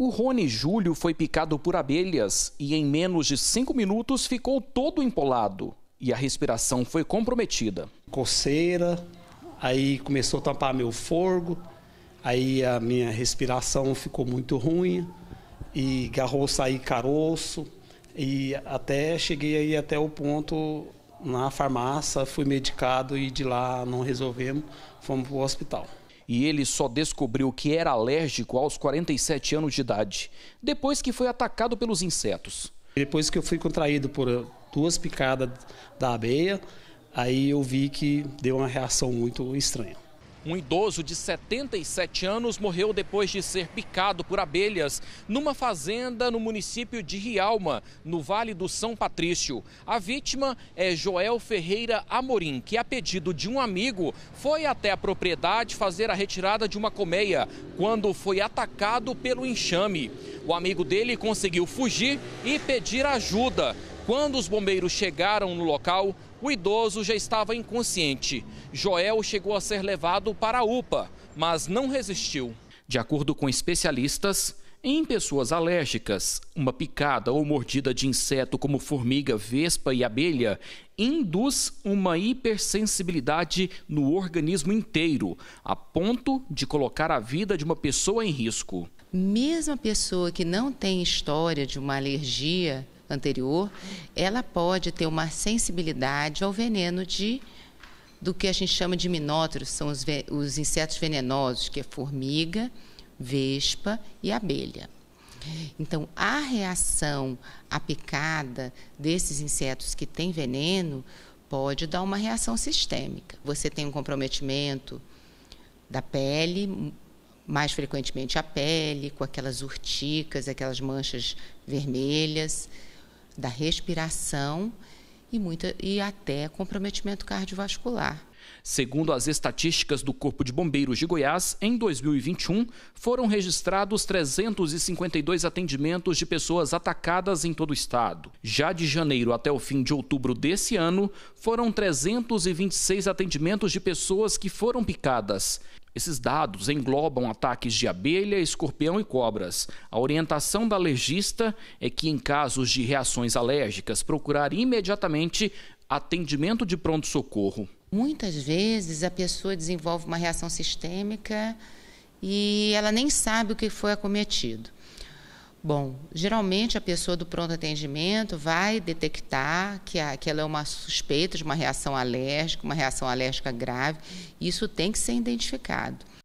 O Rony Júlio foi picado por abelhas e em menos de cinco minutos ficou todo empolado e a respiração foi comprometida. Coceira, aí começou a tampar meu forgo, aí a minha respiração ficou muito ruim e garrou sair caroço e até cheguei aí até o ponto na farmácia, fui medicado e de lá não resolvemos, fomos para o hospital e ele só descobriu que era alérgico aos 47 anos de idade, depois que foi atacado pelos insetos. Depois que eu fui contraído por duas picadas da abeia, aí eu vi que deu uma reação muito estranha. Um idoso de 77 anos morreu depois de ser picado por abelhas numa fazenda no município de Rialma, no Vale do São Patrício. A vítima é Joel Ferreira Amorim, que, a pedido de um amigo, foi até a propriedade fazer a retirada de uma colmeia quando foi atacado pelo enxame. O amigo dele conseguiu fugir e pedir ajuda. Quando os bombeiros chegaram no local, o idoso já estava inconsciente. Joel chegou a ser levado para a UPA, mas não resistiu. De acordo com especialistas, em pessoas alérgicas, uma picada ou mordida de inseto como formiga, vespa e abelha induz uma hipersensibilidade no organismo inteiro, a ponto de colocar a vida de uma pessoa em risco. Mesmo a pessoa que não tem história de uma alergia, anterior, ela pode ter uma sensibilidade ao veneno de do que a gente chama de minóteros, são os, os insetos venenosos, que é formiga, vespa e abelha. Então, a reação à picada desses insetos que têm veneno pode dar uma reação sistêmica. Você tem um comprometimento da pele, mais frequentemente a pele, com aquelas urticas, aquelas manchas vermelhas da respiração e, muita, e até comprometimento cardiovascular. Segundo as estatísticas do Corpo de Bombeiros de Goiás, em 2021 foram registrados 352 atendimentos de pessoas atacadas em todo o estado. Já de janeiro até o fim de outubro desse ano, foram 326 atendimentos de pessoas que foram picadas. Esses dados englobam ataques de abelha, escorpião e cobras. A orientação da legista é que, em casos de reações alérgicas, procurar imediatamente atendimento de pronto-socorro. Muitas vezes a pessoa desenvolve uma reação sistêmica e ela nem sabe o que foi acometido. Bom, geralmente a pessoa do pronto atendimento vai detectar que, a, que ela é uma suspeita de uma reação alérgica, uma reação alérgica grave. Isso tem que ser identificado.